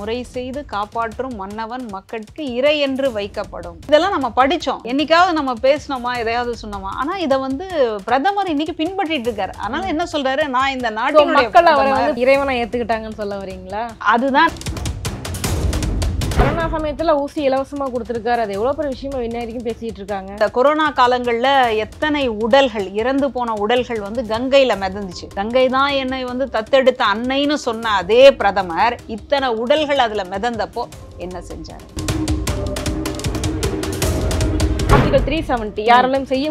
முறை செய்து காப்பாற்றும் மன்னவன் மக்களுக்கு இறை என்று வைக்கப்படும் இதெல்லாம் நம்ம படிச்சோம் என்னைக்காவது நம்ம பேசினோமா எதையாவது சொன்னோமா ஆனா இதை வந்து பிரதமர் இன்னைக்கு பின்பற்றிட்டு இருக்காரு அதனால என்ன சொல்றாரு நான் இந்த நாட்டு மக்களை இறைவனை ஏத்துக்கிட்டாங்கன்னு சொல்ல வரீங்களா அதுதான் கொரோனா சமயத்துல ஊசி இலவசமா கொடுத்துருக்காரு அது எவ்வளவு பெரிய விஷயமா இன்ன வரைக்கும் பேசிட்டு இருக்காங்க இந்த கொரோனா காலங்கள்ல எத்தனை உடல்கள் இறந்து போன உடல்கள் வந்து கங்கையில மிதந்துச்சு கங்கை தான் என்னை வந்து தத்தெடுத்த அன்னைன்னு சொன்ன அதே பிரதமர் இத்தனை உடல்கள் அதுல மிதந்தப்போ என்ன செஞ்சாரு ஆர்டிகல் த்ரீ செவன்டி யாராலும் செய்ய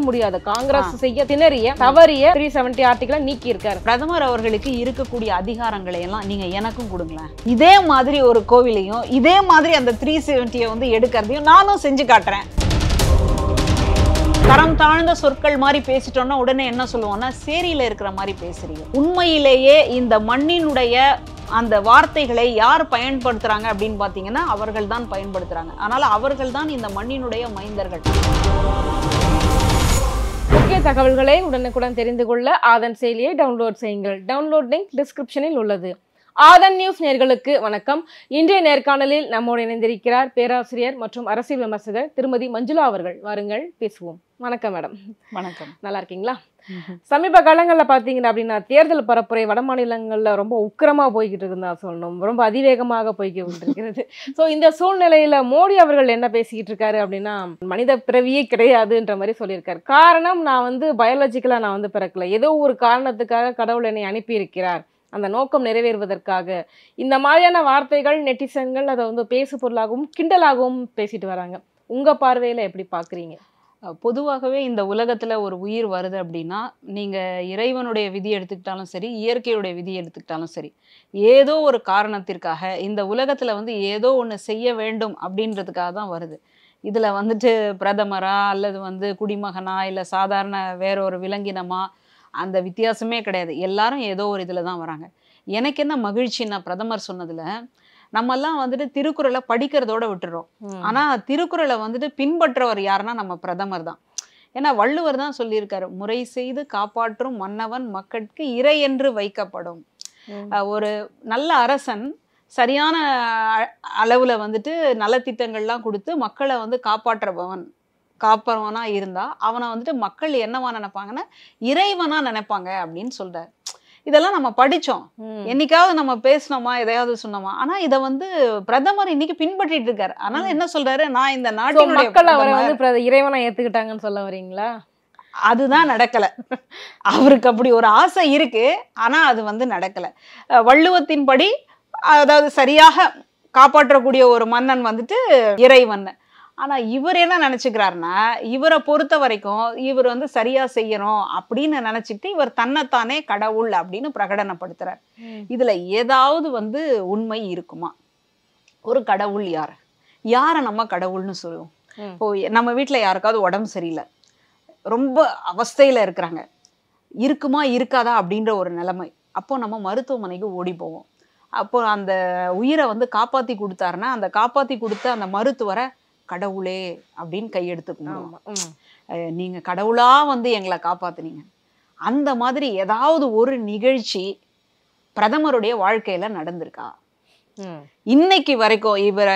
காங்கிரஸ் செய்ய திணறிய தவறிய த்ரீ செவன்டி நீக்கி இருக்காரு பிரதமர் அவர்களுக்கு இருக்கக்கூடிய அதிகாரங்களை எல்லாம் நீங்க எனக்கும் கொடுங்களேன் இதே மாதிரி ஒரு கோவிலையும் இதே மாதிரி அந்த த்ரீ செவன்ட்டியை வந்து எடுக்கிறதையும் நானும் செஞ்சு காட்டுறேன் தரம் தாழ்ந்த சொற்கள் மாதிரி பேசிட்டோம்னா உடனே என்ன சொல்லுவோம்னா சேரியில இருக்கிற மாதிரி பேசுறீங்க உண்மையிலேயே இந்த மண்ணினுடைய அந்த வார்த்தைகளை யார் பயன்படுத்துகிறாங்க அப்படின்னு பார்த்தீங்கன்னா அவர்கள் தான் பயன்படுத்துகிறாங்க அதனால் அவர்கள் தான் இந்த மண்ணினுடைய மைந்தர்கள் முக்கிய தகவல்களை உடனுக்குடன் தெரிந்து கொள்ள ஆதன் செயலியை டவுன்லோட் செய்யுங்கள் டவுன்லோட் லிங்க் டிஸ்கிரிப்ஷனில் உள்ளது ஆதன் நியூஸ் நேர்களுக்கு வணக்கம் இன்றைய நேர்காணலில் நம்மோடு இணைந்திருக்கிறார் பேராசிரியர் மற்றும் அரசியல் விமர்சகர் திருமதி மஞ்சுளா அவர்கள் வாருங்கள் பேசுவோம் வணக்கம் மேடம் வணக்கம் நல்லா இருக்கீங்களா சமீப காலங்களில் பார்த்தீங்கன்னா அப்படின்னா தேர்தல் பரப்புரை வட மாநிலங்களில் ரொம்ப உக்கிரமாக போய்கிட்டு இருக்குன்னு தான் சொல்லணும் ரொம்ப அதிவேகமாக போய்கிட்டு இருக்கிறது ஸோ இந்த சூழ்நிலையில் மோடி அவர்கள் என்ன பேசிக்கிட்டு இருக்காரு அப்படின்னா மனித பிறவியே கிடையாதுன்ற மாதிரி சொல்லியிருக்காரு காரணம் நான் வந்து பயாலஜிக்கலாக நான் வந்து பிறக்கல ஏதோ ஒரு காரணத்துக்காக கடவுள் என்னை அனுப்பியிருக்கிறார் அந்த நோக்கம் நிறைவேறுவதற்காக இந்த மாதிரியான வார்த்தைகள் நெட்டிசன்கள் அதை வந்து பேசு பொருளாகவும் கிண்டலாகவும் பேசிட்டு வராங்க உங்கள் பார்வையில் எப்படி பார்க்குறீங்க பொதுவாகவே இந்த உலகத்தில் ஒரு உயிர் வருது அப்படின்னா நீங்கள் இறைவனுடைய விதி எடுத்துக்கிட்டாலும் சரி இயற்கையுடைய விதி எடுத்துக்கிட்டாலும் சரி ஏதோ ஒரு காரணத்திற்காக இந்த உலகத்தில் வந்து ஏதோ ஒன்று செய்ய வேண்டும் அப்படின்றதுக்காக தான் வருது இதில் வந்துட்டு பிரதமரா அல்லது வந்து குடிமகனா இல்லை சாதாரண வேற ஒரு விலங்கினமா அந்த வித்தியாசமே கிடையாது எல்லாரும் ஏதோ ஒரு இதில் தான் வராங்க எனக்கு என்ன மகிழ்ச்சின்னா பிரதமர் சொன்னதில் நம்மெல்லாம் வந்துட்டு திருக்குறளை படிக்கிறதோட விட்டுறோம் ஆனா திருக்குறளை வந்துட்டு பின்பற்றவர் யாருன்னா நம்ம பிரதமர் தான் ஏன்னா வள்ளுவர் தான் சொல்லியிருக்காரு முறை செய்து காப்பாற்றும் மன்னவன் மக்களுக்கு இறை என்று வைக்கப்படும் ஒரு நல்ல அரசன் சரியான அளவுல வந்துட்டு நலத்திட்டங்கள்லாம் கொடுத்து மக்களை வந்து காப்பாற்றுபவன் காப்பவனா இருந்தா அவனை வந்துட்டு மக்கள் என்னவா நினைப்பாங்கன்னா இறைவனா நினைப்பாங்க அப்படின்னு சொல்றாரு இதெல்லாம் நம்ம படித்தோம் என்னைக்காவது நம்ம பேசினோமா எதையாவது சொன்னோமா ஆனா இதை வந்து பிரதமர் இன்னைக்கு பின்பற்றிட்டு இருக்காரு அதனால என்ன சொல்றாரு நான் இந்த நாட்டு மக்கள் அவரை வந்து இறைவனை ஏத்துக்கிட்டாங்கன்னு சொல்ல வரீங்களா அதுதான் நடக்கல அவருக்கு அப்படி ஒரு ஆசை இருக்கு ஆனா அது வந்து நடக்கல வள்ளுவத்தின்படி அதாவது சரியாக காப்பாற்றக்கூடிய ஒரு மன்னன் வந்துட்டு இறைவன் ஆனால் இவர் என்ன நினச்சிக்கிறாருன்னா இவரை பொறுத்த வரைக்கும் இவர் வந்து சரியாக செய்யணும் அப்படின்னு நினச்சிக்கிட்டு இவர் தன்னைத்தானே கடவுள் அப்படின்னு பிரகடனப்படுத்துகிறார் இதில் ஏதாவது வந்து உண்மை இருக்குமா ஒரு கடவுள் யார் யாரை நம்ம கடவுள்னு சொல்லுவோம் இப்போ நம்ம வீட்டில் யாருக்காவது உடம்பு சரியில்லை ரொம்ப அவஸ்தையில் இருக்கிறாங்க இருக்குமா இருக்காதா அப்படின்ற ஒரு நிலைமை அப்போ நம்ம மருத்துவமனைக்கு ஓடி போவோம் அப்போ அந்த உயிரை வந்து காப்பாற்றி கொடுத்தாருன்னா அந்த காப்பாற்றி கொடுத்த அந்த மருத்துவரை கடவுளே அப்படின்னு கையெடுத்துக்கணும் நீங்கள் கடவுளாக வந்து எங்களை காப்பாத்துனீங்க அந்த மாதிரி ஏதாவது ஒரு நிகழ்ச்சி பிரதமருடைய வாழ்க்கையில் நடந்திருக்கா இன்னைக்கு வரைக்கும் இவர்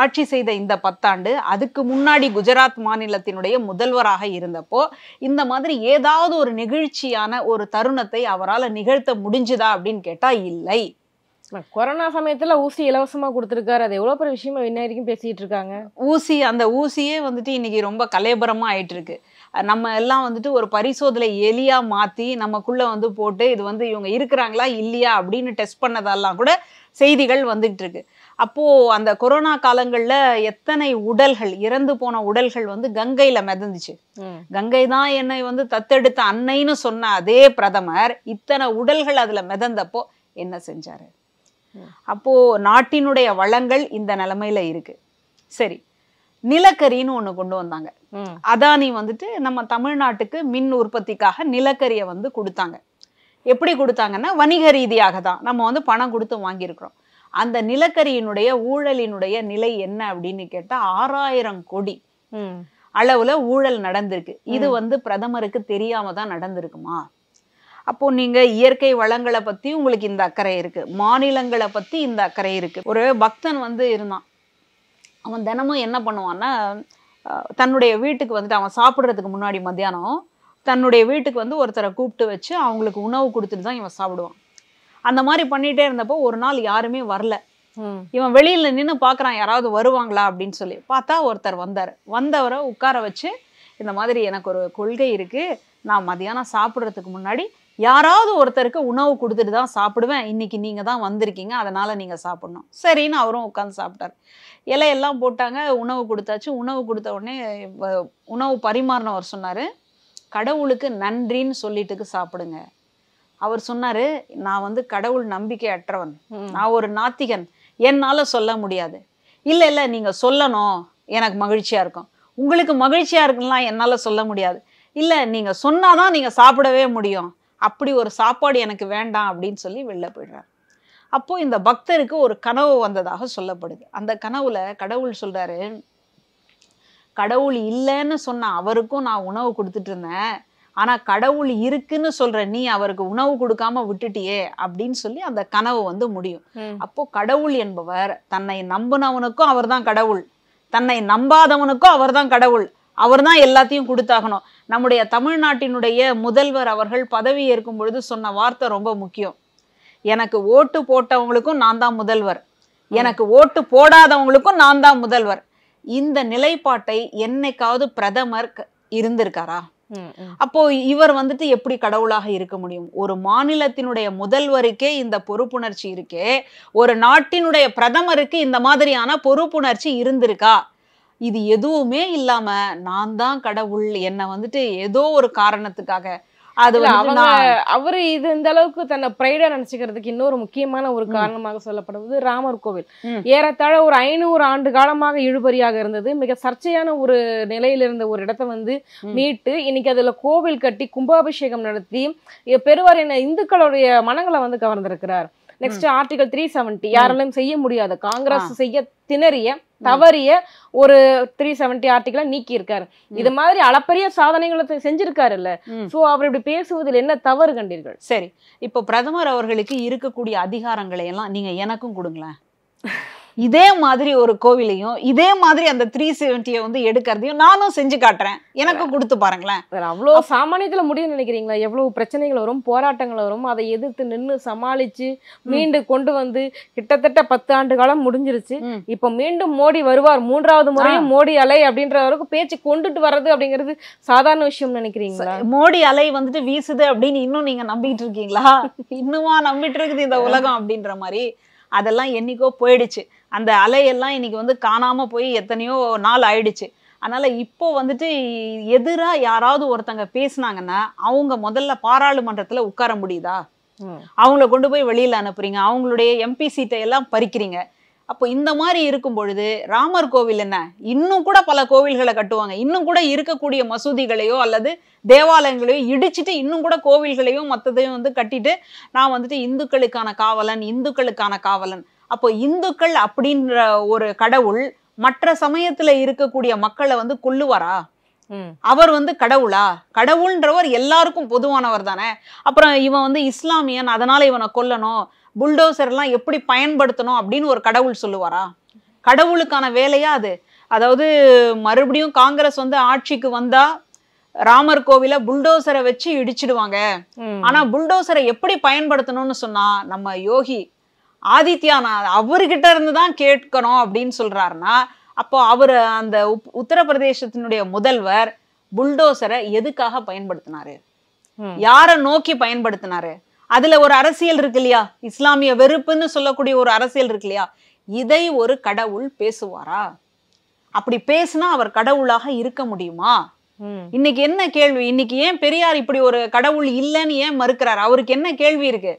ஆட்சி செய்த இந்த பத்தாண்டு அதுக்கு முன்னாடி குஜராத் மாநிலத்தினுடைய முதல்வராக இருந்தப்போ இந்த மாதிரி ஏதாவது ஒரு நிகழ்ச்சியான ஒரு தருணத்தை அவரால் நிகழ்த்த முடிஞ்சுதா அப்படின்னு கேட்டா இல்லை கொரோனா சமயத்துல ஊசி இலவசமா கொடுத்துருக்காரு அது எவ்வளவு பெரிய விஷயமா இன்ன வரைக்கும் பேசிட்டு இருக்காங்க ஊசி அந்த ஊசியே வந்துட்டு இன்னைக்கு ரொம்ப கலையபரமா ஆயிட்டு இருக்கு நம்ம எல்லாம் வந்துட்டு ஒரு பரிசோதனை எலியா மாத்தி நமக்குள்ள வந்து போட்டு இது வந்து இவங்க இருக்கிறாங்களா இல்லையா அப்படின்னு டெஸ்ட் பண்ணதெல்லாம் கூட செய்திகள் வந்துகிட்டு இருக்கு அப்போ அந்த கொரோனா காலங்களில் எத்தனை உடல்கள் இறந்து போன உடல்கள் வந்து கங்கையில் மிதந்துச்சு கங்கை தான் என்னை வந்து தத்தெடுத்த அன்னைன்னு சொன்ன அதே பிரதமர் இத்தனை உடல்கள் அதில் மிதந்தப்போ என்ன செஞ்சாரு அப்போது நாட்டினுடைய வளங்கள் இந்த நிலைமையில இருக்குது சரி நிலக்கரின்னு ஒன்று கொண்டு வந்தாங்க அதானி வந்துட்டு நம்ம தமிழ்நாட்டுக்கு மின் உற்பத்திக்காக நிலக்கரியை வந்து கொடுத்தாங்க எப்படி கொடுத்தாங்கன்னா வணிக ரீதியாக தான் நம்ம வந்து பணம் கொடுத்து வாங்கியிருக்கிறோம் அந்த நிலக்கரியினுடைய ஊழலினுடைய நிலை என்ன அப்படின்னு கேட்டால் ஆறாயிரம் கோடி அளவுல ஊழல் நடந்திருக்கு இது வந்து பிரதமருக்கு தெரியாம தான் நடந்திருக்குமா அப்போது நீங்கள் இயற்கை வளங்களை பற்றி உங்களுக்கு இந்த அக்கறை இருக்குது மாநிலங்களை பற்றி இந்த அக்கறை இருக்குது ஒரு பக்தன் வந்து இருந்தான் அவன் தினமும் என்ன பண்ணுவான்னா தன்னுடைய வீட்டுக்கு வந்துட்டு அவன் சாப்பிட்றதுக்கு முன்னாடி மத்தியானம் தன்னுடைய வீட்டுக்கு வந்து ஒருத்தரை கூப்பிட்டு வச்சு அவங்களுக்கு உணவு கொடுத்துட்டு தான் இவன் சாப்பிடுவான் அந்த மாதிரி பண்ணிகிட்டே இருந்தப்போ ஒரு நாள் யாருமே வரல இவன் வெளியில் நின்று பார்க்குறான் யாராவது வருவாங்களா அப்படின்னு சொல்லி பார்த்தா ஒருத்தர் வந்தார் வந்தவரை உட்கார வச்சு இந்த மாதிரி எனக்கு ஒரு கொள்கை இருக்குது நான் மதியானம் சாப்பிட்றதுக்கு முன்னாடி யாராவது ஒருத்தருக்கு உணவு கொடுத்துட்டு தான் சாப்பிடுவேன் இன்றைக்கி நீங்கள் தான் வந்திருக்கீங்க அதனால் நீங்கள் சாப்பிட்ணும் சரின்னு அவரும் உட்காந்து சாப்பிட்டார் இலையெல்லாம் போட்டாங்க உணவு கொடுத்தாச்சு உணவு கொடுத்த உடனே உணவு பரிமாறினவர் சொன்னார் கடவுளுக்கு நன்றின்னு சொல்லிட்டுக்கு சாப்பிடுங்க அவர் சொன்னார் நான் வந்து கடவுள் நம்பிக்கை அற்றவன் நான் ஒரு நாத்திகன் என்னால் சொல்ல முடியாது இல்லை இல்லை நீங்கள் சொல்லணும் எனக்கு மகிழ்ச்சியாக இருக்கும் உங்களுக்கு மகிழ்ச்சியாக இருக்குன்னா என்னால் சொல்ல முடியாது இல்லை நீங்கள் சொன்னால் தான் நீங்கள் சாப்பிடவே முடியும் அப்படி ஒரு சாப்பாடு எனக்கு வேண்டாம் அப்படின்னு சொல்லி வெளில போயிடுறார் அப்போது இந்த பக்தருக்கு ஒரு கனவு வந்ததாக சொல்லப்படுது அந்த கனவுல கடவுள் சொல்கிறாரு கடவுள் இல்லைன்னு சொன்ன அவருக்கும் நான் உணவு கொடுத்துட்டு இருந்தேன் ஆனால் கடவுள் இருக்குன்னு சொல்கிற நீ அவருக்கு உணவு கொடுக்காம விட்டுட்டியே அப்படின்னு சொல்லி அந்த கனவு வந்து முடியும் அப்போ கடவுள் என்பவர் தன்னை நம்பினவனுக்கும் அவர் தான் கடவுள் தன்னை நம்பாதவனுக்கும் அவர் தான் கடவுள் அவர் தான் எல்லாத்தையும் கொடுத்தாகணும் நம்முடைய தமிழ்நாட்டினுடைய முதல்வர் அவர்கள் பதவி ஏற்கும் பொழுது சொன்ன வார்த்தை ரொம்ப முக்கியம் எனக்கு ஓட்டு போட்டவங்களுக்கும் நான் தான் முதல்வர் எனக்கு ஓட்டு போடாதவங்களுக்கும் நான் தான் முதல்வர் இந்த நிலைப்பாட்டை என்னைக்காவது பிரதமர் இருந்திருக்காரா அப்போ இவர் வந்துட்டு எப்படி கடவுளாக இருக்க முடியும் ஒரு மாநிலத்தினுடைய முதல்வருக்கே இந்த பொறுப்புணர்ச்சி இருக்கே ஒரு நாட்டினுடைய பிரதமருக்கு இந்த மாதிரியான பொறுப்புணர்ச்சி இருந்திருக்கா இது எதுவுமே இல்லாம நான் தான் கடவுள் என்ன வந்துட்டு ஏதோ ஒரு காரணத்துக்காக அது அவரு இது இந்த அளவுக்கு தன்னை பிரைடா நினைச்சுக்கிறதுக்கு இன்னொரு முக்கியமான ஒரு காரணமாக சொல்லப்படுவது ராமர் கோவில் ஏறத்தாழ ஒரு ஐநூறு ஆண்டு காலமாக இழுபறியாக இருந்தது மிக சர்ச்சையான ஒரு நிலையில இருந்த ஒரு இடத்த வந்து மீட்டு இன்னைக்கு அதுல கோவில் கட்டி கும்பாபிஷேகம் நடத்தி பெருவாரியான இந்துக்களுடைய மனங்களை வந்து கவர்ந்திருக்கிறார் நெக்ஸ்ட் ஆர்டிகல் த்ரீ செவன்டி யாராலும் செய்ய முடியாத காங்கிரஸ் செய்ய திணறிய தவறிய ஒரு த்ரீ செவன்டி ஆர்டிகளை நீக்கி இருக்காரு இது மாதிரி அளப்பரிய சாதனைகளை செஞ்சிருக்காருல்ல சோ அவர் இப்படி பேசுவதில் என்ன தவறு கண்டீர்கள் சரி இப்போ பிரதமர் அவர்களுக்கு இருக்கக்கூடிய அதிகாரங்களை எல்லாம் நீங்க எனக்கும் கொடுங்களேன் இதே மாதிரி ஒரு கோவிலையும் இதே மாதிரி அந்த த்ரீ செவன்டிய வந்து எடுக்கிறதையும் நானும் செஞ்சு காட்டுறேன் எனக்கு கொடுத்து பாருங்களேன் அவ்வளோ சாமானியத்தில் முடியும்னு நினைக்கிறீங்களா எவ்வளோ பிரச்சனைகள் வரும் போராட்டங்கள் வரும் அதை எதிர்த்து நின்று சமாளித்து மீண்டும் கொண்டு வந்து கிட்டத்தட்ட பத்து ஆண்டு காலம் முடிஞ்சிருச்சு இப்போ மீண்டும் மோடி வருவார் மூன்றாவது முறையும் மோடி அலை அப்படின்ற வரைக்கும் பேச்சு கொண்டுட்டு வர்றது அப்படிங்கிறது சாதாரண விஷயம் நினைக்கிறீங்களா மோடி அலை வந்துட்டு வீசுது அப்படின்னு இன்னும் நீங்க நம்பிக்கிட்டு இருக்கீங்களா இன்னுமா நம்பிட்டு இருக்குது இந்த உலகம் அப்படின்ற மாதிரி அதெல்லாம் என்னைக்கோ போயிடுச்சு அந்த அலையெல்லாம் இன்றைக்கி வந்து காணாமல் போய் எத்தனையோ நாள் ஆயிடுச்சு அதனால் இப்போ வந்துட்டு எதிராக யாராவது ஒருத்தங்க பேசுனாங்கன்னா அவங்க முதல்ல பாராளுமன்றத்தில் உட்கார முடியுதா அவங்கள கொண்டு போய் வெளியில் அனுப்புறீங்க அவங்களுடைய எம்பி சீட்டை எல்லாம் பறிக்கிறீங்க அப்போ இந்த மாதிரி இருக்கும் பொழுது ராமர் கோவில் என்ன இன்னும் கூட பல கோவில்களை கட்டுவாங்க இன்னும் கூட இருக்கக்கூடிய மசூதிகளையோ அல்லது தேவாலயங்களையோ இடிச்சிட்டு இன்னும் கூட கோவில்களையும் மற்றதையும் வந்து கட்டிட்டு நான் வந்துட்டு இந்துக்களுக்கான காவலன் இந்துக்களுக்கான காவலன் அப்போ இந்துக்கள் அப்படின்ற ஒரு கடவுள் மற்ற சமயத்துல இருக்கக்கூடிய மக்களை வந்து கொல்லுவாரா அவர் வந்து கடவுளா கடவுள்ன்றவர் எல்லாருக்கும் பொதுவானவர் தானே அப்புறம் இவன் வந்து இஸ்லாமியன் அதனால இவனை கொல்லணும் புல்டோசர் எல்லாம் எப்படி பயன்படுத்தணும் அப்படின்னு ஒரு கடவுள் சொல்லுவாரா கடவுளுக்கான வேலையா அது அதாவது மறுபடியும் காங்கிரஸ் வந்து ஆட்சிக்கு வந்தா ராமர் கோவில புல்டோசரை வச்சு இடிச்சிடுவாங்க ஆனா புல்டோசரை எப்படி பயன்படுத்தணும்னு சொன்னா நம்ம யோகி ஆதித்யா நான் அவர்கிட்ட இருந்து தான் கேட்கணும் அப்படின்னு சொல்றாருன்னா அப்போ அவர் அந்த உத்தரப்பிரதேசத்தினுடைய முதல்வர் புல்டோசரை எதுக்காக பயன்படுத்தினாரு யார நோக்கி பயன்படுத்தினாரு அதுல ஒரு அரசியல் இருக்கு இல்லையா இஸ்லாமிய வெறுப்புன்னு சொல்லக்கூடிய ஒரு அரசியல் இருக்கு இல்லையா இதை ஒரு கடவுள் பேசுவாரா அப்படி பேசுனா அவர் கடவுளாக இருக்க முடியுமா இன்னைக்கு என்ன கேள்வி இன்னைக்கு ஏன் பெரியார் இப்படி ஒரு கடவுள் இல்லைன்னு ஏன் மறுக்கிறார் அவருக்கு என்ன கேள்வி இருக்கு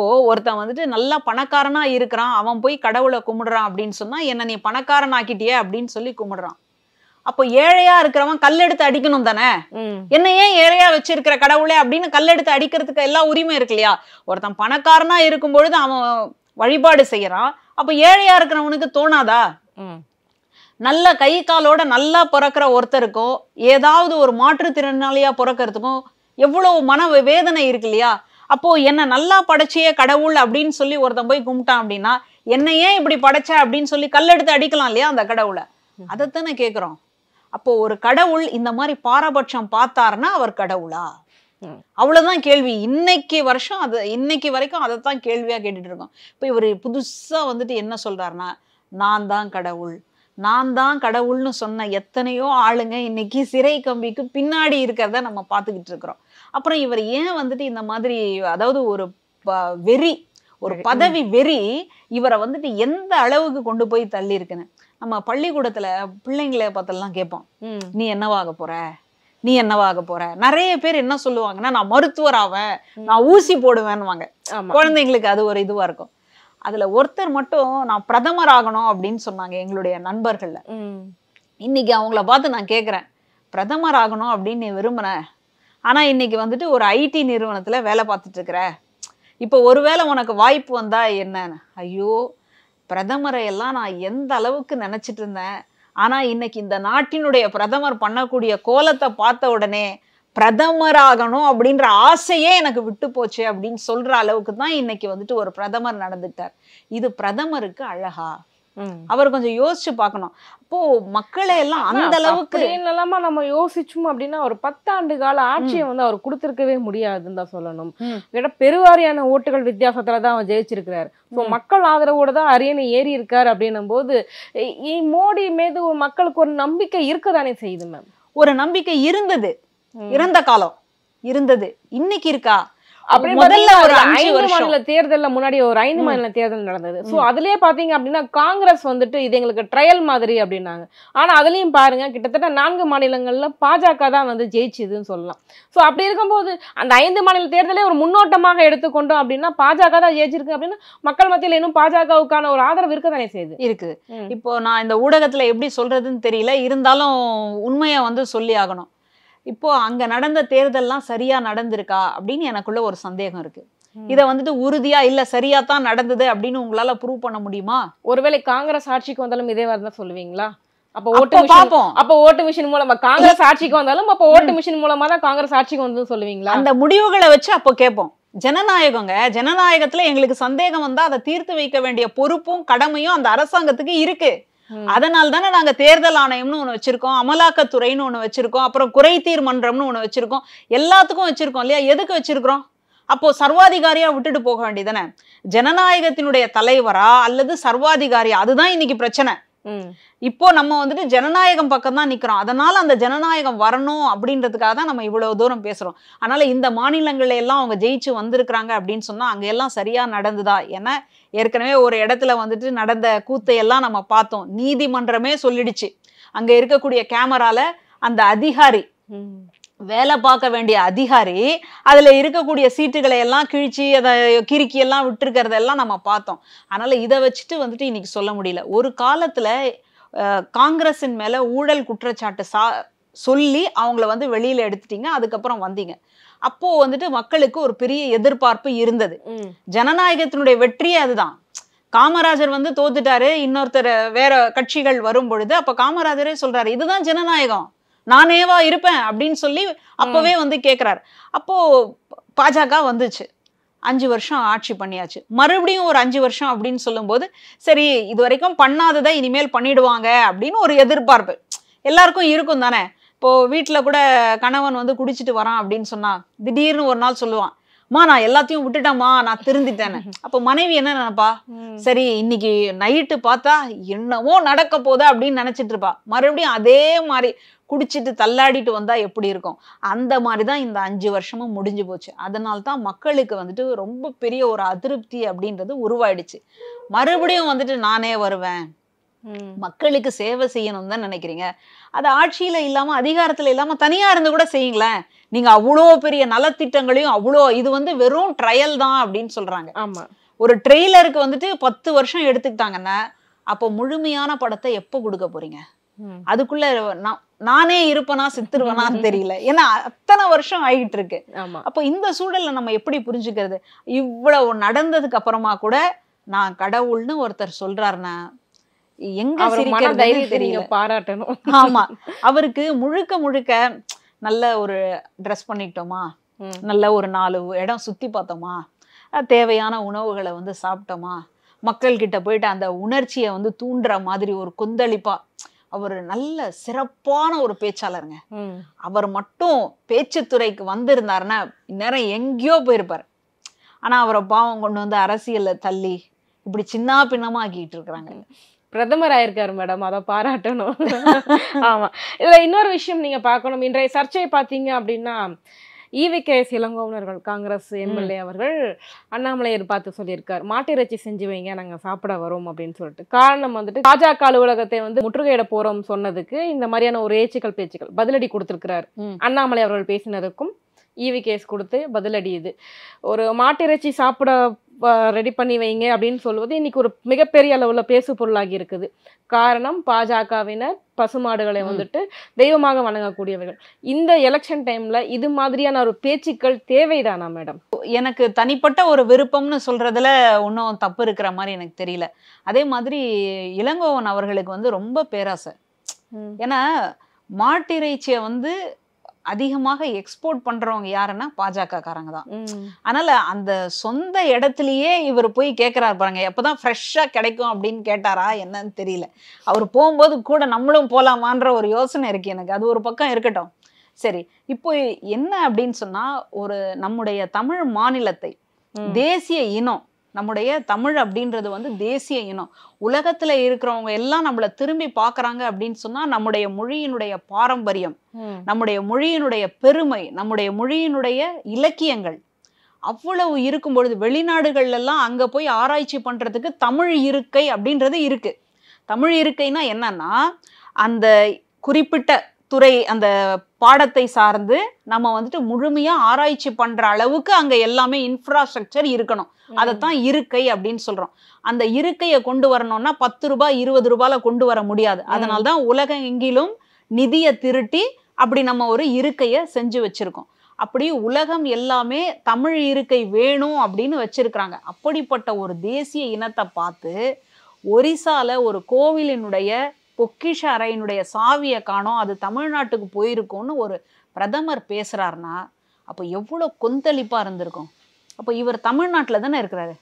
இப்போ ஒருத்தன் வந்துட்டு நல்லா பணக்காரனா இருக்கிறான் அவன் போய் கடவுளை கும்பிடுறான் அப்படின்னு சொன்னா என்னை நீ பணக்காரன் ஆக்கிட்டியே அப்படின்னு சொல்லி கும்பிடுறான் அப்போ ஏழையா இருக்கிறவன் கல்லெடுத்து அடிக்கணும் தானே என்ன ஏன் ஏழையா வச்சிருக்கிற கடவுளே அப்படின்னு கல்லெடுத்து அடிக்கிறதுக்கு எல்லா உரிமை இருக்கு இல்லையா ஒருத்தன் பணக்காரனா இருக்கும் பொழுது அவன் வழிபாடு செய்யறான் அப்ப ஏழையா இருக்கிறவனுக்கு தோணாதா நல்ல கை காலோட நல்லா பிறக்கிற ஒருத்தருக்கோ ஏதாவது ஒரு மாற்றுத்திறனாளியா பிறக்கிறதுக்கும் எவ்வளவு மன வேதனை இருக்கு இல்லையா அப்போ என்ன நல்லா படைச்சியே கடவுள் அப்படின்னு சொல்லி ஒருத்தன் போய் கும்பிட்டான் அப்படின்னா என்ன ஏன் இப்படி படைச்ச அப்படின்னு சொல்லி கல்லெடுத்து அடிக்கலாம் இல்லையா அந்த கடவுளை அதைத்தானே கேட்குறோம் அப்போ ஒரு கடவுள் இந்த மாதிரி பாரபட்சம் பார்த்தாருன்னா அவர் கடவுளா அவ்வளவுதான் கேள்வி இன்னைக்கு வருஷம் அது இன்னைக்கு வரைக்கும் அதைத்தான் கேள்வியா கேள்வியாக கேட்டுட்டு இருக்கோம் இப்போ இவர் புதுசாக வந்துட்டு என்ன சொல்கிறாருன்னா நான் தான் கடவுள் நான் தான் கடவுள்னு சொன்ன எத்தனையோ ஆளுங்க இன்னைக்கு சிறை கம்பிக்கு பின்னாடி இருக்கிறத நம்ம பார்த்துக்கிட்டு இருக்கிறோம் அப்புறம் இவர் ஏன் வந்துட்டு இந்த மாதிரி அதாவது ஒரு வெறி ஒரு பதவி வெறி இவரை வந்துட்டு எந்த அளவுக்கு கொண்டு போய் தள்ளி இருக்குன்னு நம்ம பள்ளிக்கூடத்துல பிள்ளைங்களை பார்த்தெல்லாம் கேட்போம் நீ என்னவாக போற நீ என்னவாக போற நிறைய பேர் என்ன சொல்லுவாங்கன்னா நான் மருத்துவர் ஆவேன் நான் ஊசி போடுவேன்வாங்க குழந்தைங்களுக்கு அது ஒரு இதுவா இருக்கும் அதுல ஒருத்தர் மட்டும் நான் பிரதமர் ஆகணும் அப்படின்னு சொன்னாங்க எங்களுடைய நண்பர்கள்ல இன்னைக்கு அவங்கள பார்த்து நான் கேட்குறேன் பிரதமர் ஆகணும் அப்படின்னு நீ விரும்புன ஆனால் இன்னைக்கு வந்துட்டு ஒரு ஐடி நிறுவனத்தில் வேலை பார்த்துட்டு இருக்கிற இப்போ ஒருவேளை உனக்கு வாய்ப்பு வந்தா என்னன்னு ஐயோ பிரதமரை எல்லாம் நான் எந்த அளவுக்கு நினச்சிட்டு இருந்தேன் ஆனால் இன்னைக்கு இந்த நாட்டினுடைய பிரதமர் பண்ணக்கூடிய கோலத்தை பார்த்த உடனே பிரதமராகணும் அப்படின்ற ஆசையே எனக்கு விட்டு போச்சு அப்படின்னு சொல்கிற அளவுக்கு தான் இன்னைக்கு வந்துட்டு ஒரு பிரதமர் நடந்துட்டார் இது பிரதமருக்கு அழகா அவர் கொஞ்சம் யோசிச்சு பார்க்கணும் அப்போ மக்களை எல்லாம் அந்த அளவுக்கு என்னெல்லாமா நம்ம யோசிச்சோம் அப்படின்னா ஒரு பத்தாண்டு கால ஆட்சியை வந்து அவர் கொடுத்திருக்கவே முடியாதுன்னு தான் சொல்லணும் ஏன்னா பெருவாரியான ஓட்டுகள் வித்தியாசத்துல தான் அவர் ஜெயிச்சிருக்கிறாரு ஸோ மக்கள் ஆதரவோட தான் அரியணை ஏறி இருக்காரு அப்படின்னும் போது மோடி மீது ஒரு மக்களுக்கு ஒரு நம்பிக்கை இருக்கதானே செய்யுது மேம் ஒரு நம்பிக்கை இருந்தது இறந்த காலம் இருந்தது இன்னைக்கு இருக்கா அப்படி முதல்ல ஒரு ஐந்து மாநில தேர்தலில் முன்னாடி ஒரு ஐந்து மாநில தேர்தல் நடந்தது சோ அதுலயே பாத்தீங்க அப்படின்னா காங்கிரஸ் வந்துட்டு இது எங்களுக்கு ட்ரையல் மாதிரி அப்படின்னாங்க ஆனா அதுலயும் பாருங்க கிட்டத்தட்ட நான்கு மாநிலங்கள்ல பாஜக தான் வந்து ஜெயிச்சுதுன்னு சொல்லலாம் சோ அப்படி இருக்கும்போது அந்த ஐந்து மாநில தேர்தலே ஒரு முன்னோட்டமாக எடுத்துக்கொண்டோம் அப்படின்னா பாஜக தான் ஜெயிச்சிருக்கு அப்படின்னா மக்கள் மத்தியில இன்னும் பாஜகவுக்கான ஒரு ஆதரவு இருக்க தானே செய்யுது இருக்குது இப்போ நான் இந்த ஊடகத்துல எப்படி சொல்றதுன்னு தெரியல இருந்தாலும் உண்மையை வந்து சொல்லி ஆகணும் இப்போது அங்கே நடந்த தேர்தல்லாம் சரியாக நடந்திருக்கா அப்படின்னு எனக்குள்ள ஒரு சந்தேகம் இருக்குது இதை வந்துட்டு உறுதியா இல்ல சரியா தான் நடந்தது அப்படின்னு உங்களால ப்ரூவ் பண்ண முடியுமா ஒருவேளை காங்கிரஸ் ஆட்சிக்கு வந்தாலும் இதே மாதிரி தான் சொல்லுவீங்களா அப்ப ஓட்டு பார்ப்போம் அப்ப ஓட்டு மிஷின் மூலமா காங்கிரஸ் ஆட்சிக்கு வந்தாலும் அப்ப ஓட்டு மிஷின் மூலமா தான் காங்கிரஸ் ஆட்சிக்கு வந்தது சொல்லுவீங்களா அந்த முடிவுகளை வச்சு அப்போ கேட்போம் ஜனநாயகங்க ஜனநாயகத்துல எங்களுக்கு சந்தேகம் வந்தா அதை தீர்த்து வைக்க வேண்டிய பொறுப்பும் கடமையும் அந்த அரசாங்கத்துக்கு இருக்கு அதனால தானே நாங்க தேர்தல் ஆணையம்னு ஒண்ணு வச்சிருக்கோம் அமலாக்கத்துறைன்னு ஒண்ணு வச்சிருக்கோம் அப்புறம் குறைதீர் மன்றம்னு ஒண்ணு வச்சிருக்கோம் எல்லாத்துக்கும் வச்சிருக்கோம் இல்லையா எதுக்கு வச்சிருக்கிறோம் அப்போ சர்வாதிகாரியா விட்டுட்டு போக வேண்டியதானே ஜனநாயகத்தினுடைய தலைவரா அல்லது சர்வாதிகாரியா அதுதான் இன்னைக்கு பிரச்சனை இப்போ நம்ம வந்துட்டு ஜனநாயகம் பக்கம் தான் நிற்கிறோம் அதனால அந்த ஜனநாயகம் வரணும் அப்படின்றதுக்காக தான் நம்ம இவ்வளவு தூரம் பேசுறோம் அதனால இந்த மாநிலங்கள்ல எல்லாம் அவங்க ஜெயிச்சு வந்திருக்கிறாங்க அப்படின்னு சொன்னா அங்க எல்லாம் சரியா நடந்ததா ஏன்னா ஏற்கனவே ஒரு இடத்துல வந்துட்டு நடந்த கூத்தையெல்லாம் நம்ம பார்த்தோம் நீதிமன்றமே சொல்லிடுச்சு அங்க இருக்கக்கூடிய கேமரால அந்த அதிகாரி வேலை பார்க்க வேண்டிய அதிகாரி அதில் இருக்கக்கூடிய சீட்டுகளை எல்லாம் கிழிச்சு அதை கிறுக்கி எல்லாம் விட்டுருக்கிறதெல்லாம் நம்ம பார்த்தோம் அதனால் இதை வச்சுட்டு வந்துட்டு இன்றைக்கி சொல்ல முடியல ஒரு காலத்தில் காங்கிரஸின் மேலே ஊழல் குற்றச்சாட்டு சா சொல்லி அவங்கள வந்து வெளியில் எடுத்துட்டீங்க அதுக்கப்புறம் வந்தீங்க அப்போ வந்துட்டு மக்களுக்கு ஒரு பெரிய எதிர்பார்ப்பு இருந்தது ஜனநாயகத்தினுடைய வெற்றியே அதுதான் காமராஜர் வந்து தோத்துட்டாரு இன்னொருத்தர் வேற கட்சிகள் வரும் பொழுது அப்ப காமராஜரே சொல்றாரு இதுதான் ஜனநாயகம் நானேவா இருப்பேன் அப்படின்னு சொல்லி அப்பவே வந்து கேட்குறாரு அப்போ பாஜக வந்துச்சு அஞ்சு வருஷம் ஆட்சி பண்ணியாச்சு மறுபடியும் ஒரு அஞ்சு வருஷம் அப்படின்னு சொல்லும்போது சரி இது வரைக்கும் பண்ணாததை இனிமேல் பண்ணிடுவாங்க அப்படின்னு ஒரு எதிர்பார்ப்பு எல்லாருக்கும் இருக்கும் தானே இப்போ வீட்டில் கூட கணவன் வந்து குடிச்சிட்டு வரான் அப்படின்னு சொன்னா திடீர்னு ஒரு நாள் சொல்லுவான் மா நான் எல்லாத்தையும் விட்டுட்டேம்மா நான் திருந்திட்டேன்னு அப்போ மனைவி என்ன நினைப்பா சரி இன்னைக்கு நைட்டு பார்த்தா என்னவோ நடக்க போதா அப்படின்னு நினைச்சிட்டு இருப்பா மறுபடியும் அதே மாதிரி குடிச்சிட்டு தள்ளாடிட்டு வந்தா எப்படி இருக்கும் அந்த மாதிரி தான் இந்த அஞ்சு வருஷமும் முடிஞ்சு போச்சு அதனால தான் மக்களுக்கு வந்துட்டு ரொம்ப பெரிய ஒரு அதிருப்தி அப்படின்றது உருவாயிடுச்சு மறுபடியும் வந்துட்டு நானே வருவேன் மக்களுக்கு சேவை செய்யணும் தான் நினைக்கிறீங்க அது ஆட்சியில இல்லாம அதிகாரத்துல இல்லாம தனியா இருந்து கூட செய்யுங்களேன் நீங்க அவ்வளோ பெரிய நலத்திட்டங்களையும் அவ்வளோ இது வந்து வெறும் ட்ரையல் தான் அப்படின்னு சொல்றாங்க ஆமா ஒரு ட்ரெய்லருக்கு வந்துட்டு பத்து வருஷம் எடுத்துக்கிட்டாங்கன்னா அப்போ முழுமையான படத்தை எப்போ கொடுக்க போறீங்க அதுக்குள்ள நானே இருப்பனா செத்துருவனான்னு தெரியல ஏன்னா அத்தனை வருஷம் ஆகிட்டு இருக்கு அப்போ இந்த சூழல்ல நம்ம எப்படி புரிஞ்சுக்கிறது இவ்வளவு நடந்ததுக்கு அப்புறமா கூட நான் கடவுள்னு ஒருத்தர் சொல்றாருன்னா எங்க சிரிக்கிறது தெரியும் பாராட்டணும் ஆமா அவருக்கு முழுக்க முழுக்க நல்ல ஒரு ட்ரெஸ் பண்ணிக்கிட்டோமா நல்ல ஒரு நாலு இடம் சுற்றி பார்த்தோமா தேவையான உணவுகளை வந்து சாப்பிட்டோமா மக்கள்கிட்ட போயிட்டு அந்த உணர்ச்சியை வந்து தூண்டுற மாதிரி ஒரு கொந்தளிப்பா அவர் நல்ல சிறப்பான ஒரு பேச்சாளருங்க அவர் மட்டும் பேச்சுத்துறைக்கு வந்திருந்தாருன்னா இந்நேரம் எங்கேயோ போயிருப்பார் ஆனால் அவரை பாவம் கொண்டு வந்து அரசியலில் தள்ளி இப்படி சின்ன பின்னமாக ஆக்கிட்டு இருக்கிறாங்க பிரதமர் ஆயிருக்காரு மேடம் அதை பாராட்டணும் ஆமாம் இதில் இன்னொரு விஷயம் நீங்கள் பார்க்கணும் இன்றைய சர்ச்சையை பார்த்தீங்க அப்படின்னா ஈவிகேஎஸ் இளங்கோவனர்கள் காங்கிரஸ் எம்எல்ஏ அவர்கள் அண்ணாமலையர் பார்த்து சொல்லியிருக்கார் மாட்டிறைச்சி செஞ்சு வைங்க நாங்கள் சாப்பிட வரோம் அப்படின்னு சொல்லிட்டு காரணம் வந்துட்டு பாஜக அலுவலகத்தை வந்து முற்றுகையிட போறோம் சொன்னதுக்கு இந்த மாதிரியான ஒரு ஏச்சுக்கள் பேச்சுக்கள் பதிலடி கொடுத்துருக்கிறார் அண்ணாமலை அவர்கள் பேசினதுக்கும் ஈவி e கேஸ் கொடுத்து பதிலடியுது ஒரு மாட்டிறைச்சி சாப்பிட ரெடி பண்ணி வைங்க அப்படின்னு சொல்லுவது இன்றைக்கி ஒரு மிகப்பெரிய அளவில் பேசு பொருளாகி இருக்குது காரணம் பாஜகவினர் பசுமாடுகளை வந்துட்டு தெய்வமாக வணங்கக்கூடியவர்கள் இந்த எலெக்ஷன் டைமில் இது மாதிரியான ஒரு பேச்சுக்கள் தேவைதானா மேடம் எனக்கு தனிப்பட்ட ஒரு விருப்பம்னு சொல்றதுல ஒன்றும் தப்பு இருக்கிற மாதிரி எனக்கு தெரியல அதே மாதிரி இளங்கோவன் அவர்களுக்கு வந்து ரொம்ப பேராசை ஏன்னா மாட்டிறைச்சியை வந்து அதிகமாக எக்ஸ்போர்ட் பண்றவங்க யாருன்னா பாஜக காரங்க தான் அதனால அந்த சொந்த இடத்துலயே இவர் போய் கேட்கிறாரு பாருங்க எப்பதான் ஃப்ரெஷ்ஷா கிடைக்கும் அப்படின்னு கேட்டாரா என்னன்னு தெரியல அவர் போகும்போது கூட நம்மளும் போலாமான்ற ஒரு யோசனை இருக்கு எனக்கு அது ஒரு பக்கம் இருக்கட்டும் சரி இப்போ என்ன அப்படின்னு சொன்னா ஒரு நம்முடைய தமிழ் மாநிலத்தை தேசிய இனம் நம்முடைய தமிழ் அப்படின்றது வந்து தேசிய இனம் உலகத்துல இருக்கிறவங்க எல்லாம் நம்மளை திரும்பி பாக்குறாங்க அப்படின்னு சொன்னா நம்முடைய மொழியினுடைய பாரம்பரியம் நம்முடைய மொழியினுடைய பெருமை நம்முடைய மொழியினுடைய இலக்கியங்கள் அவ்வளவு இருக்கும் பொழுது எல்லாம் அங்க போய் ஆராய்ச்சி பண்றதுக்கு தமிழ் இருக்கை அப்படின்றது இருக்கு தமிழ் இருக்கைன்னா என்னன்னா அந்த குறிப்பிட்ட துறை அந்த பாடத்தை சார்ந்து நம்ம வந்துட்டு முழுமையா ஆராய்ச்சி பண்ற அளவுக்கு அங்க எல்லாமே இன்ஃப்ராஸ்ட்ரக்சர் இருக்கணும் அதைத்தான் இருக்கை அப்படின்னு சொல்றோம் அந்த இருக்கையை கொண்டு வரணும்னா பத்து ரூபாய் இருபது ரூபாயில் கொண்டு வர முடியாது அதனால்தான் உலகம் எங்கிலும் நிதியை திருட்டி அப்படி நம்ம ஒரு இருக்கையை செஞ்சு வச்சிருக்கோம் அப்படி உலகம் எல்லாமே தமிழ் இருக்கை வேணும் அப்படின்னு வச்சிருக்கிறாங்க அப்படிப்பட்ட ஒரு தேசிய இனத்தை பார்த்து ஒரிசால ஒரு கோவிலினுடைய பொக்கிஷ அறையினுடைய சாவியை காணோம் அது தமிழ்நாட்டுக்கு போயிருக்கும்னு ஒரு பிரதமர் பேசுகிறாருனா அப்போ எவ்வளோ கொந்தளிப்பாக இருந்திருக்கும் அப்போ இவர் தமிழ்நாட்டில் தானே இருக்கிறாரு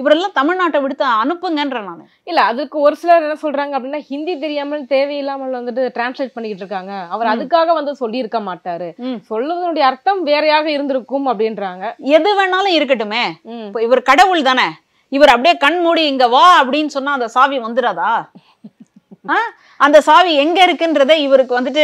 இவரெல்லாம் தமிழ்நாட்டை விடுத்து அனுப்புங்கன்ற நான் இல்லை அதுக்கு ஒரு சிலர் என்ன சொல்கிறாங்க அப்படின்னா ஹிந்தி தெரியாமல் தேவையில்லாமல் வந்துட்டு டிரான்ஸ்லேட் பண்ணிக்கிட்டு இருக்காங்க அவர் அதுக்காக வந்து சொல்லியிருக்க மாட்டாரு சொல்லுவதனுடைய அர்த்தம் வேறையாக இருந்திருக்கும் அப்படின்றாங்க எது வேணாலும் இருக்கட்டுமே இவர் கடவுள் தானே இவர் அப்படியே கண் மூடி இங்கே வா அப்படின்னு சொன்னால் அந்த சாவி வந்துடாதா அந்த சாவி எங்க இருக்குன்றத இவருக்கு வந்துட்டு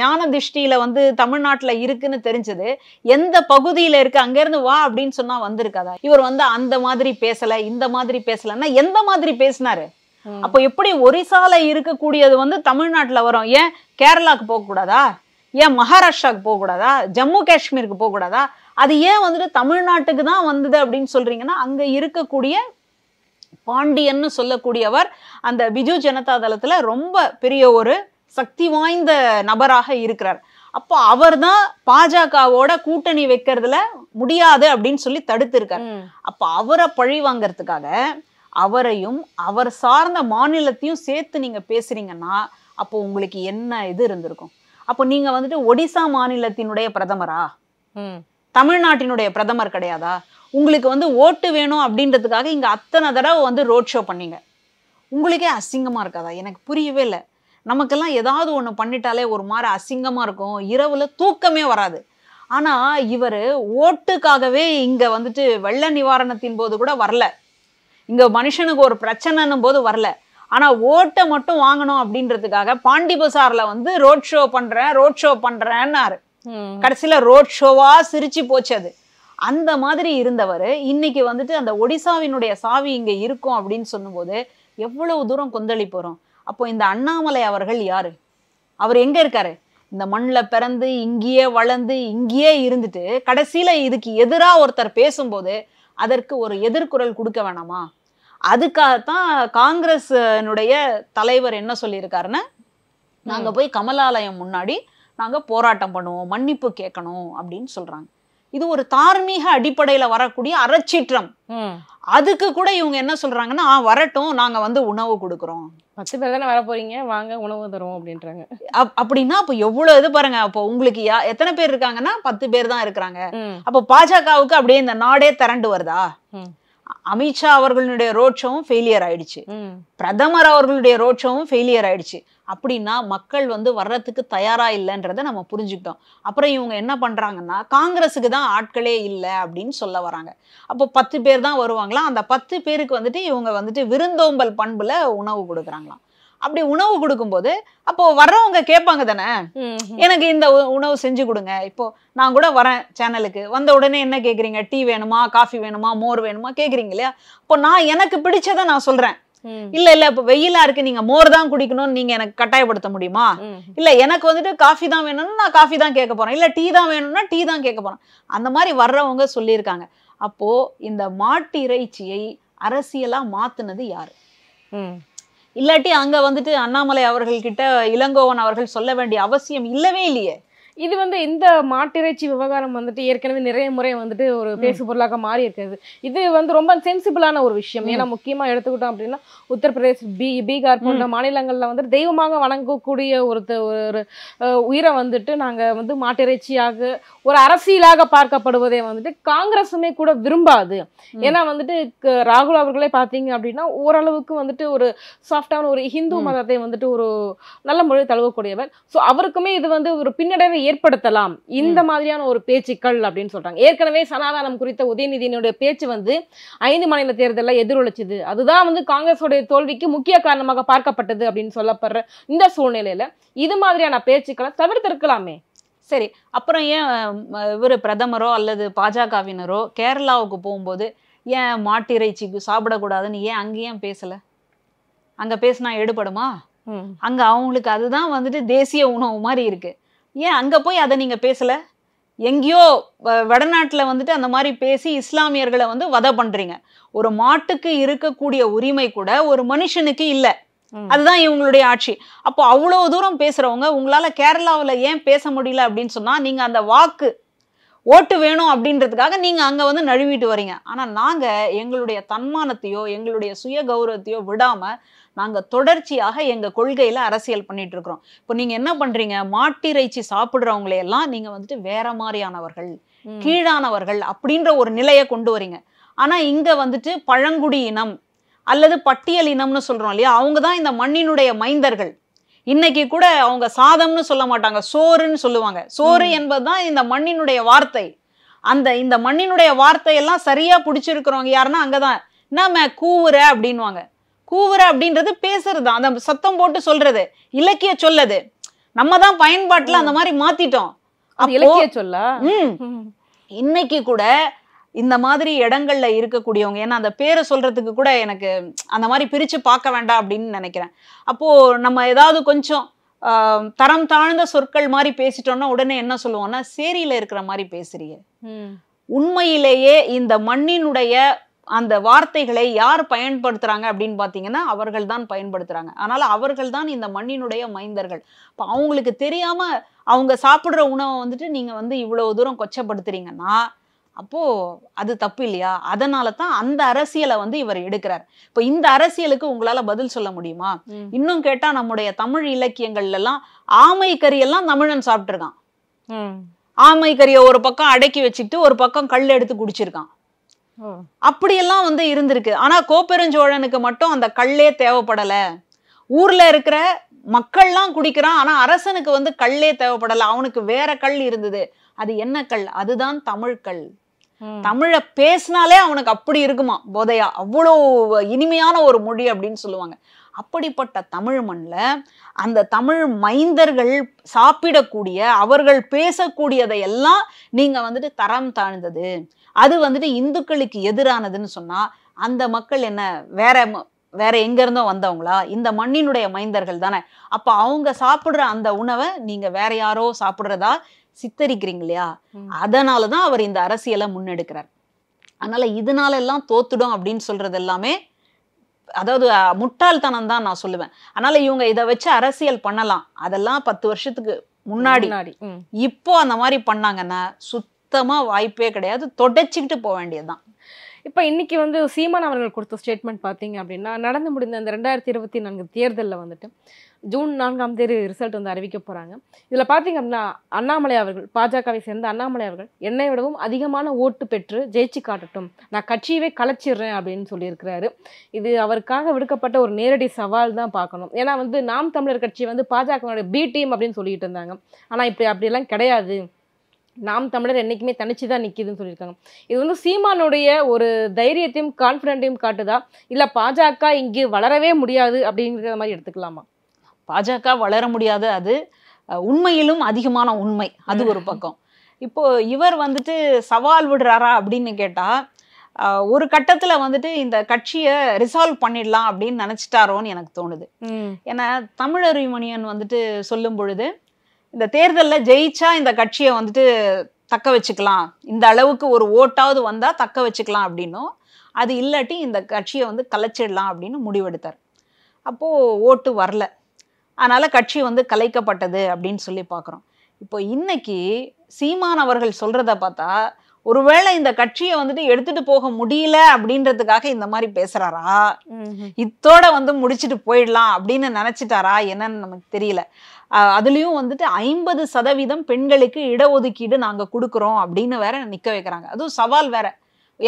ஞான திருஷ்டியில வந்து தமிழ்நாட்டுல இருக்குன்னு தெரிஞ்சது எந்த பகுதியில இருக்கு அங்க இருந்து வா அப்படின்னு சொன்னா வந்திருக்காதா இவர் வந்து அந்த மாதிரி பேசல இந்த மாதிரி பேசலன்னா எந்த மாதிரி பேசினாரு அப்போ எப்படி ஒரிசால இருக்கக்கூடியது வந்து தமிழ்நாட்டுல வரும் ஏன் கேரளாக்கு போக கூடாதா ஏன் மகாராஷ்டிராவுக்கு போகக்கூடாதா ஜம்மு காஷ்மீருக்கு போகக்கூடாதா அது ஏன் வந்துட்டு தமிழ்நாட்டுக்கு தான் வந்தது அப்படின்னு சொல்றீங்கன்னா அங்க இருக்கக்கூடிய பாண்டியன்னு சொல்லக்கூடியவர் அந்த பிஜு ஜனதா தளத்தில் ரொம்ப பெரிய ஒரு சக்தி வாய்ந்த நபராக இருக்கிறார் அப்போ அவர் தான் பாஜகவோட கூட்டணி வைக்கிறதுல முடியாது அப்படின்னு சொல்லி தடுத்துருக்கார் அப்போ அவரை பழி வாங்கறதுக்காக அவரையும் அவர் சார்ந்த மாநிலத்தையும் சேர்த்து நீங்கள் பேசுறீங்கன்னா அப்போ உங்களுக்கு என்ன இது இருந்திருக்கும் அப்போ நீங்கள் வந்துட்டு ஒடிசா மாநிலத்தினுடைய பிரதமரா தமிழ்நாட்டினுடைய பிரதமர் கிடையாதா உங்களுக்கு வந்து ஓட்டு வேணும் அப்படின்றதுக்காக இங்கே அத்தனை தடவை வந்து ரோட் ஷோ பண்ணீங்க உங்களுக்கே அசிங்கமாக இருக்காதா எனக்கு புரியவே இல்லை நமக்கெல்லாம் ஏதாவது ஒன்று பண்ணிட்டாலே ஒரு மாதிரி அசிங்கமாக இருக்கும் இரவில் தூக்கமே வராது ஆனால் இவர் ஓட்டுக்காகவே இங்கே வந்துட்டு வெள்ள நிவாரணத்தின் போது கூட வரல இங்கே மனுஷனுக்கு ஒரு பிரச்சனைன்னும் போது வரல ஆனால் ஓட்டை மட்டும் வாங்கணும் அப்படின்றதுக்காக பாண்டிபசாரில் வந்து ரோட் ஷோ பண்ணுறேன் ரோட் ஷோ பண்ணுறேன்னாரு கடைசியில் ரோட் ஷோவாக சிரித்து போச்சு அது அந்த மாதிரி இருந்தவர் இன்னைக்கு வந்துட்டு அந்த ஒடிசாவினுடைய சாவி இங்கே இருக்கும் அப்படின்னு சொல்லும்போது எவ்வளவு தூரம் கொந்தளி போகிறோம் அப்போ இந்த அண்ணாமலை அவர்கள் யாரு அவர் எங்கே இருக்காரு இந்த மண்ணில் பிறந்து இங்கேயே வளர்ந்து இங்கேயே இருந்துட்டு கடைசியில் இதுக்கு எதிராக ஒருத்தர் பேசும்போது அதற்கு ஒரு எதிர்குரல் கொடுக்க வேணாமா அதுக்காகத்தான் காங்கிரஸனுடைய தலைவர் என்ன சொல்லியிருக்காருன்னா நாங்கள் போய் கமலாலயம் முன்னாடி நாங்கள் போராட்டம் பண்ணுவோம் மன்னிப்பு கேட்கணும் அப்படின்னு சொல்கிறாங்க இது ஒரு தார்மீக அடிப்படையில வரக்கூடிய அறச்சீற்றம் அதுக்கு கூட இவங்க என்ன சொல்றாங்கன்னா வரட்டும் நாங்க வந்து உணவு கொடுக்குறோம் பத்து பேர் தானே வர போறீங்க வாங்க உணவு தரும் அப்படின்றாங்க அப்படின்னா அப்ப எவ்வளவு இது பாருங்க அப்போ உங்களுக்கு எத்தனை பேர் இருக்காங்கன்னா பத்து பேர் தான் இருக்கிறாங்க அப்ப பாஜகவுக்கு அப்படியே இந்த நாடே திரண்டு வருதா அமித்ஷா அவர்களுடைய ரோட் ஷோவும் ஃபெயிலியர் ஆயிடுச்சு பிரதமர் அவர்களுடைய ரோட் ஷோவும் ஃபெயிலியர் ஆயிடுச்சு அப்படின்னா மக்கள் வந்து வர்றதுக்கு தயாரா இல்லைன்றத நம்ம புரிஞ்சுக்கிட்டோம் அப்புறம் இவங்க என்ன பண்றாங்கன்னா காங்கிரஸுக்கு தான் ஆட்களே இல்லை அப்படின்னு சொல்ல வராங்க அப்போ பத்து பேர் தான் வருவாங்களா அந்த பத்து பேருக்கு வந்துட்டு இவங்க வந்துட்டு விருந்தோம்பல் பண்புல உணவு கொடுக்குறாங்களாம் அப்படி உணவு கொடுக்கும்போது அப்போ வர்றவங்க கேட்பாங்க தானே எனக்கு இந்த உணவு செஞ்சு கொடுங்க இப்போ நான் கூட வரேன் சேனலுக்கு வந்த உடனே என்ன கேட்குறீங்க டீ வேணுமா காஃபி வேணுமா மோர் வேணுமா கேட்குறீங்க இல்லையா இப்போ நான் எனக்கு பிடிச்சதை நான் சொல்கிறேன் இல்ல இல்ல இப்ப வெயிலா இருக்கு நீங்க மோர் தான் குடிக்கணும்னு நீங்க எனக்கு கட்டாயப்படுத்த முடியுமா இல்ல எனக்கு வந்துட்டு காஃபி தான் வேணும்னு நான் காஃபி தான் கேட்க போறேன் இல்ல டீ தான் வேணும்னா டீ தான் கேட்க போறேன் அந்த மாதிரி வர்றவங்க சொல்லியிருக்காங்க அப்போ இந்த மாட்டு இறைச்சியை அரசியலா மாத்துனது யாரு இல்லாட்டி அங்க வந்துட்டு அண்ணாமலை அவர்கள் கிட்ட இளங்கோவன் அவர்கள் சொல்ல வேண்டிய அவசியம் இல்லவே இல்லையே இது வந்து இந்த மாட்டிறைச்சி விவகாரம் வந்துட்டு ஏற்கனவே நிறைய முறை வந்துட்டு ஒரு பேசு பொருளாக மாறி இருக்கிறது இது வந்து ரொம்ப சென்சிபிளான ஒரு விஷயம் ஏன்னா முக்கியமாக எடுத்துக்கிட்டோம் அப்படின்னா உத்தரப்பிரதேஷ் பீ பீகார் போன்ற மாநிலங்களில் வந்துட்டு தெய்வமாக வணங்கக்கூடிய ஒரு ஒரு உயிரை வந்துட்டு நாங்கள் வந்து மாட்டிறைச்சியாக ஒரு அரசியலாக பார்க்கப்படுவதை வந்துட்டு காங்கிரஸுமே கூட விரும்பாது ஏன்னா வந்துட்டு ராகுல் அவர்களே பார்த்தீங்க அப்படின்னா ஓரளவுக்கு வந்துட்டு ஒரு சாஃப்டான ஒரு ஹிந்து மதத்தை வந்துட்டு ஒரு நல்ல மொழி தழுவக்கூடியவர் ஸோ அவருக்குமே இது வந்து ஒரு பின்னடைவை ஏற்படுத்தலாம் இந்த மாதிரியான ஒரு பேச்சுக்கள் அப்படின்னு சொல்றாங்க ஏற்கனவே சனாதானம் குறித்த உதயநிதியினுடைய பேச்சு வந்து ஐந்து மாநில தேர்தலில் எதிரொலிச்சது அதுதான் வந்து காங்கிரஸோடைய தோல்விக்கு முக்கிய காரணமாக பார்க்கப்பட்டது அப்படின்னு சொல்லப்படுற இந்த சூழ்நிலையில இது மாதிரியான பேச்சுக்களை தவிர்த்திருக்கலாமே சரி அப்புறம் ஏன் இவர் பிரதமரோ அல்லது பாஜகவினரோ கேரளாவுக்கு போகும்போது ஏன் மாட்டிறைச்சிக்கு சாப்பிடக்கூடாதுன்னு ஏன் அங்கேயும் பேசலை அங்கே பேசினா எடுபடுமா அங்கே அவங்களுக்கு அதுதான் வந்துட்டு தேசிய உணவு மாதிரி இருக்குது ஏன் அங்கே போய் அதை நீங்கள் பேசலை எங்கேயோ வடநாட்டில் வந்துட்டு அந்த மாதிரி பேசி இஸ்லாமியர்களை வந்து வதை பண்ணுறீங்க ஒரு மாட்டுக்கு இருக்கக்கூடிய உரிமை கூட ஒரு மனுஷனுக்கு இல்லை அதுதான் இவங்களுடைய ஆட்சி அப்போ அவ்வளோ தூரம் பேசுகிறவங்க உங்களால் கேரளாவில் ஏன் பேச முடியல அப்படின்னு சொன்னால் நீங்கள் அந்த வாக்கு ஓட்டு வேணும் அப்படின்றதுக்காக நீங்கள் அங்கே வந்து நழுவிட்டு வரீங்க ஆனால் நாங்கள் எங்களுடைய தன்மானத்தையோ எங்களுடைய சுய கௌரவத்தையோ விடாமல் நாங்கள் தொடர்ச்சியாக எங்கள் கொள்கையில் அரசியல் பண்ணிட்டு இருக்கிறோம் இப்போ நீங்கள் என்ன பண்ணுறீங்க மாட்டிறைச்சி சாப்பிட்றவங்களையெல்லாம் நீங்கள் வந்துட்டு வேற மாதிரியானவர்கள் கீழானவர்கள் அப்படின்ற ஒரு நிலையை கொண்டு வரீங்க ஆனால் இங்கே வந்துட்டு பழங்குடி இனம் அல்லது பட்டியல் இனம்னு சொல்கிறோம் இல்லையா அவங்க தான் இந்த மண்ணினுடைய மைந்தர்கள் இன்னைக்கு கூட அவங்க சாதம்னு சொல்ல மாட்டாங்க சோறுன்னு சொல்லுவாங்க சோறு என்பதுதான் இந்த மண்ணினுடைய வார்த்தை அந்த இந்த மண்ணினுடைய வார்த்தையெல்லாம் சரியா பிடிச்சிருக்கிறவங்க யாருன்னா அங்கதான் என்ன கூவுற அப்படின்வாங்க கூவுற அப்படின்றது பேசுறது அந்த சத்தம் போட்டு சொல்றது இலக்கிய சொல்லது நம்ம தான் பயன்பாட்டுல அந்த மாதிரி மாத்திட்டோம் இலக்கிய சொல்ல இன்னைக்கு கூட இந்த மாதிரி இடங்கள்ல இருக்கக்கூடியவங்க ஏன்னா அந்த பேரை சொல்றதுக்கு கூட எனக்கு அந்த மாதிரி பிரிச்சு பார்க்க வேண்டாம் அப்படின்னு நினைக்கிறேன் அப்போ நம்ம ஏதாவது கொஞ்சம் தரம் தாழ்ந்த சொற்கள் மாதிரி பேசிட்டோம்னா உடனே என்ன சொல்லுவோம்னா சேரியில இருக்கிற மாதிரி பேசுறீங்க உண்மையிலேயே இந்த மண்ணினுடைய அந்த வார்த்தைகளை யார் பயன்படுத்துறாங்க அப்படின்னு பார்த்தீங்கன்னா அவர்கள் தான் பயன்படுத்துறாங்க அதனால அவர்கள் தான் இந்த மண்ணினுடைய மைந்தர்கள் இப்போ அவங்களுக்கு தெரியாம அவங்க சாப்பிட்ற உணவை வந்துட்டு நீங்க வந்து இவ்வளவு தூரம் கொச்சப்படுத்துறீங்கன்னா அப்போ அது தப்பு இல்லையா அதனால தான் அந்த அரசியலை வந்து இவர் எடுக்கிறார் இப்போ இந்த அரசியலுக்கு உங்களால் பதில் சொல்ல முடியுமா இன்னும் கேட்டால் நம்முடைய தமிழ் இலக்கியங்கள்லாம் ஆமை கறியெல்லாம் தமிழன் சாப்பிட்டுருக்கான் ஆமை கறியை ஒரு பக்கம் அடக்கி வச்சுக்கிட்டு ஒரு பக்கம் கல் எடுத்து குடிச்சிருக்கான் அப்படியெல்லாம் வந்து இருந்திருக்கு ஆனா கோப்பெருஞ்சோழனுக்கு மட்டும் அந்த கல்லே தேவைப்படல ஊர்ல இருக்கிற மக்கள்லாம் குடிக்கிறான் ஆனா அரசனுக்கு வந்து கல்லே தேவைப்படல அவனுக்கு வேற கல் இருந்தது அது என்ன கல் அதுதான் தமிழ் கல் தமிழை பேசினாலே அவனுக்கு அப்படி இருக்குமா போதையா அவ்வளோ இனிமையான ஒரு மொழி அப்படின்னு சொல்லுவாங்க அப்படிப்பட்ட தமிழ் மண்ணில் அந்த தமிழ் மைந்தர்கள் சாப்பிடக்கூடிய அவர்கள் பேசக்கூடியதை எல்லாம் நீங்கள் வந்துட்டு தரம் தாழ்ந்தது அது வந்துட்டு இந்துக்களுக்கு எதிரானதுன்னு சொன்னால் அந்த மக்கள் என்ன வேற வேற எங்கேருந்தோ வந்தவங்களா இந்த மண்ணினுடைய மைந்தர்கள் தானே அப்போ அவங்க சாப்பிட்ற அந்த உணவை நீங்கள் வேற யாரோ சாப்பிட்றதா சித்தரிக்கிறீங்க இல்லையா அதனாலதான் அவர் இந்த அரசியலை முன்னெடுக்கிறார் அதனால இதனால எல்லாம் தோத்துடும் அப்படின்னு சொல்றது எல்லாமே அதாவது முட்டாள்தனம் தான் நான் சொல்லுவேன் அதனால இவங்க இதை வச்சு அரசியல் பண்ணலாம் அதெல்லாம் பத்து வருஷத்துக்கு முன்னாடி இப்போ அந்த மாதிரி பண்ணாங்கன்னா சுத்தமா வாய்ப்பே கிடையாது தொடச்சிக்கிட்டு போக வேண்டியதுதான் இப்போ இன்னைக்கு வந்து சீமான் அவர்கள் கொடுத்த ஸ்டேட்மெண்ட் பார்த்தீங்க அப்படின்னா நடந்து முடிந்த அந்த ரெண்டாயிரத்தி இருபத்தி நான்கு தேர்தலில் வந்துட்டு ஜூன் நான்காம் தேதி ரிசல்ட் வந்து அறிவிக்க போகிறாங்க இதில் பார்த்தீங்க அப்படின்னா அண்ணாமலை அவர்கள் பாஜகவை சேர்ந்த அண்ணாமலை அவர்கள் என்னை விடவும் அதிகமான ஓட்டு பெற்று ஜெயிச்சு காட்டட்டும் நான் கட்சியவே கலைச்சிடுறேன் அப்படின்னு சொல்லியிருக்கிறாரு இது அவருக்காக விடுக்கப்பட்ட ஒரு நேரடி சவால் தான் பார்க்கணும் ஏன்னா வந்து நாம் தமிழர் கட்சி வந்து பாஜகவுடைய பி டீம் அப்படின்னு சொல்லிட்டு இருந்தாங்க ஆனால் இப்படி அப்படியெல்லாம் கிடையாது நாம் தமிழர் என்றைக்குமே தனிச்சு தான் நிற்கிதுன்னு சொல்லியிருக்காங்க இது வந்து சீமானுடைய ஒரு தைரியத்தையும் கான்ஃபிடென்ட்டையும் காட்டுதா இல்லை பாஜக இங்கே வளரவே முடியாது அப்படிங்கிற மாதிரி எடுத்துக்கலாமா பாஜக வளர முடியாது அது உண்மையிலும் அதிகமான உண்மை அது ஒரு பக்கம் இப்போ இவர் வந்துட்டு சவால் விடுறாரா அப்படின்னு கேட்டால் ஒரு கட்டத்தில் வந்துட்டு இந்த கட்சியை ரிசால்வ் பண்ணிடலாம் அப்படின்னு நினச்சிட்டாரோன்னு எனக்கு தோணுது ஏன்னா தமிழறிமணியன் வந்துட்டு சொல்லும் பொழுது இந்த தேர்தலில் ஜெயிச்சா இந்த கட்சியை வந்துட்டு தக்க வச்சுக்கலாம் இந்த அளவுக்கு ஒரு ஓட்டாவது வந்தால் தக்க வச்சுக்கலாம் அப்படின்னும் அது இல்லாட்டி இந்த கட்சியை வந்து கலைச்சிடலாம் அப்படின்னு முடிவெடுத்தார் அப்போது ஓட்டு வரல அதனால் கட்சி வந்து கலைக்கப்பட்டது அப்படின்னு சொல்லி பார்க்குறோம் இப்போ இன்னைக்கு சீமான் அவர்கள் சொல்கிறத பார்த்தா ஒருவேளை இந்த கட்சியை வந்துட்டு எடுத்துட்டு போக முடியல அப்படின்றதுக்காக இந்த மாதிரி பேசுறாரா இத்தோட வந்து முடிச்சுட்டு போயிடலாம் அப்படின்னு நினைச்சிட்டாரா என்னன்னு நமக்கு தெரியல அதுலயும் வந்துட்டு ஐம்பது சதவீதம் பெண்களுக்கு இடஒதுக்கீடு நாங்க கொடுக்குறோம் அப்படின்னு வேற நிக்க வைக்கிறாங்க அதுவும் சவால் வேற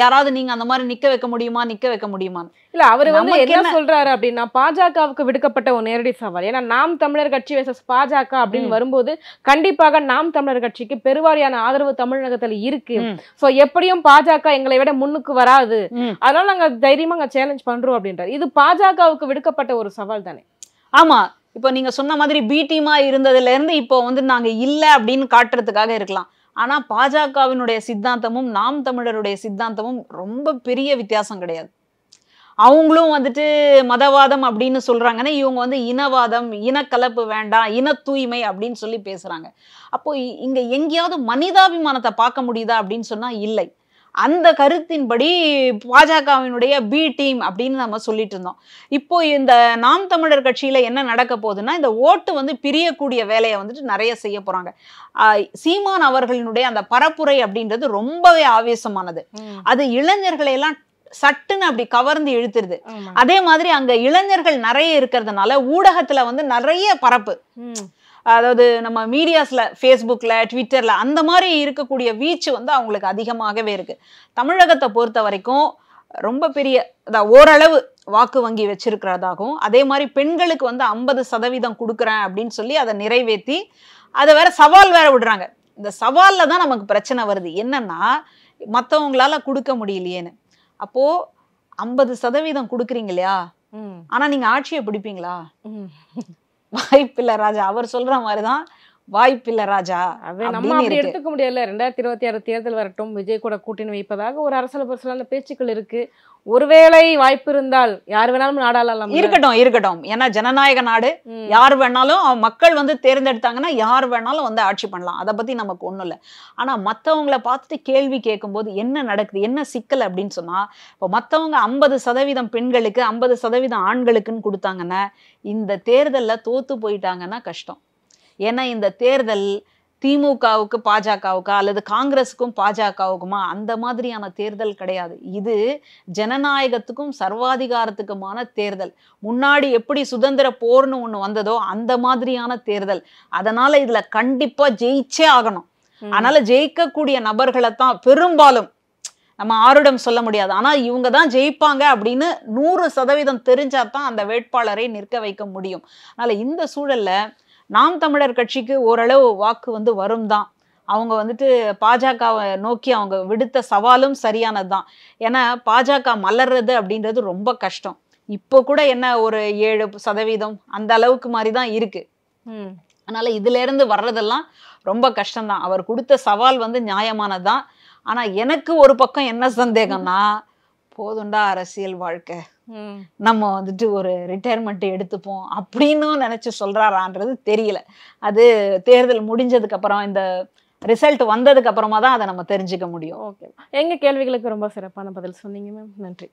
யாராவது நீங்க அந்த மாதிரி நிக்க வைக்க முடியுமா நிக்க வைக்க முடியுமா இல்ல அவர் வந்து என்ன சொல்றாரு அப்படின்னா பாஜகவுக்கு விடுக்கப்பட்ட ஒரு நேரடி சவால் ஏன்னா நாம் தமிழர் கட்சி வேசஸ் பாஜக அப்படின்னு வரும்போது கண்டிப்பாக நாம் தமிழர் கட்சிக்கு பெருவாரியான ஆதரவு தமிழகத்துல இருக்கு சோ எப்படியும் பாஜக எங்களை விட முன்னுக்கு வராது அதனால நாங்க தைரியமா அங்க சேலஞ்ச் பண்றோம் அப்படின்றாரு இது பாஜகவுக்கு விடுக்கப்பட்ட ஒரு சவால் தானே ஆமா இப்ப நீங்க சொன்ன மாதிரி பி டீமா இருந்ததுல இருந்து இப்போ வந்து நாங்க இல்ல அப்படின்னு காட்டுறதுக்காக இருக்கலாம் ஆனால் பாஜகவினுடைய சித்தாந்தமும் நாம் தமிழருடைய சித்தாந்தமும் ரொம்ப பெரிய வித்தியாசம் கிடையாது அவங்களும் வந்துட்டு மதவாதம் அப்படின்னு சொல்கிறாங்கன்னா இவங்க வந்து இனவாதம் இனக்கலப்பு வேண்டாம் இன தூய்மை அப்படின்னு சொல்லி பேசுகிறாங்க அப்போது இங்கே எங்கேயாவது மனிதாபிமானத்தை பார்க்க முடியுதா அப்படின்னு சொன்னால் இல்லை அந்த கருத்தின்படி பாஜகவினுடைய பி டீம் அப்படின்னு நம்ம சொல்லிட்டு இருந்தோம் இப்போ இந்த நாம் தமிழர் கட்சியில என்ன நடக்க போகுதுன்னா இந்த ஓட்டு வந்து பிரியக்கூடிய வேலையை வந்துட்டு நிறைய செய்ய போறாங்க சீமான் அவர்களினுடைய அந்த பரப்புரை அப்படின்றது ரொம்பவே ஆவேசமானது அது இளைஞர்களை எல்லாம் சட்டுன்னு அப்படி கவர்ந்து இழுத்துருது அதே மாதிரி அங்க இளைஞர்கள் நிறைய இருக்கிறதுனால ஊடகத்துல வந்து நிறைய பரப்பு அதாவது நம்ம மீடியாஸில் ஃபேஸ்புக்கில் ட்விட்டரில் அந்த மாதிரி இருக்கக்கூடிய வீச்சு வந்து அவங்களுக்கு அதிகமாகவே இருக்குது தமிழகத்தை பொறுத்த வரைக்கும் ரொம்ப பெரிய ஓரளவு வாக்கு வங்கி வச்சிருக்கிறதாகவும் அதே மாதிரி பெண்களுக்கு வந்து ஐம்பது சதவீதம் கொடுக்குறேன் அப்படின்னு சொல்லி அதை நிறைவேற்றி அதை வேற சவால் வேற விடுறாங்க இந்த சவாலில் தான் நமக்கு பிரச்சனை வருது என்னன்னா மற்றவங்களால கொடுக்க முடியலையேன்னு அப்போது ஐம்பது சதவீதம் கொடுக்குறீங்க இல்லையா ஆனால் நீங்கள் ஆட்சியை பிடிப்பீங்களா வாய்ப்பில்லை ராஜா அவர் சொல்கிற மாதிரி தான் வாய்ப்பில்ல ராஜா நம்ம அப்படி எடுத்துக்க முடியல ரெண்டாயிரத்தி இருபத்தி ஆறு தேர்தல் வரட்டும் விஜய் கூட கூட்டணி வைப்பதாக ஒரு அரசியல் பரிசலான பேச்சுக்கள் இருக்கு ஒருவேளை வாய்ப்பு இருந்தால் யார் வேணாலும் நாடாளலாம் இருக்கட்டும் இருக்கட்டும் ஏன்னா ஜனநாயக நாடு யார் வேணாலும் மக்கள் வந்து தேர்ந்தெடுத்தாங்கன்னா யார் வேணாலும் வந்து ஆட்சி பண்ணலாம் அதை பத்தி நமக்கு ஒன்றும் இல்லை ஆனா மற்றவங்களை பார்த்துட்டு கேள்வி கேட்கும்போது என்ன நடக்குது என்ன சிக்கல் அப்படின்னு சொன்னா இப்போ மற்றவங்க ஐம்பது சதவீதம் பெண்களுக்கு ஐம்பது சதவீதம் ஆண்களுக்குன்னு கொடுத்தாங்கன்னா இந்த தேர்தலில் தோத்து போயிட்டாங்கன்னா கஷ்டம் ஏன்னா இந்த தேர்தல் திமுகவுக்கு பாஜகவுக்கா அல்லது காங்கிரஸுக்கும் பாஜகவுக்குமா அந்த மாதிரியான தேர்தல் கிடையாது இது ஜனநாயகத்துக்கும் சர்வாதிகாரத்துக்குமான தேர்தல் முன்னாடி எப்படி சுதந்திர போர்னு ஒன்று வந்ததோ அந்த மாதிரியான தேர்தல் அதனால இதுல கண்டிப்பா ஜெயிச்சே ஆகணும் அதனால ஜெயிக்கக்கூடிய நபர்களை தான் பெரும்பாலும் நம்ம ஆருடம் சொல்ல முடியாது ஆனால் இவங்க தான் ஜெயிப்பாங்க அப்படின்னு நூறு சதவீதம் தெரிஞ்சாதான் தான் அந்த வேட்பாளரை நிற்க வைக்க முடியும் அதனால் இந்த சூழலில் நாம் தமிழர் கட்சிக்கு ஓரளவு வாக்கு வந்து வரும் தான் அவங்க வந்துட்டு பாஜகவை நோக்கி அவங்க விடுத்த சவாலும் சரியானது தான் ஏன்னா பாஜக மலர்றது அப்படின்றது ரொம்ப கஷ்டம் இப்போ கூட என்ன ஒரு ஏழு சதவீதம் அந்த அளவுக்கு மாதிரி தான் இருக்கு அதனால இதுல இருந்து வர்றதெல்லாம் ரொம்ப கஷ்டம்தான் அவர் கொடுத்த சவால் வந்து நியாயமானதான் ஆனா எனக்கு ஒரு பக்கம் என்ன சந்தேகம்னா போதுண்டா அரசியல் வாழ்க்கை நம்ம வந்துட்டு ஒரு ரிட்டையர்மெண்ட் எடுத்துப்போம் அப்படின்னு நினைச்சு சொல்றாரான்றது தெரியல அது தேர்தல் முடிஞ்சதுக்கு அப்புறம் இந்த ரிசல்ட் வந்ததுக்கு அப்புறமா தான் அதை நம்ம தெரிஞ்சுக்க முடியும் ஓகே எங்க கேள்விகளுக்கு ரொம்ப சிறப்பான பதில் சொன்னீங்க மேம் நன்றி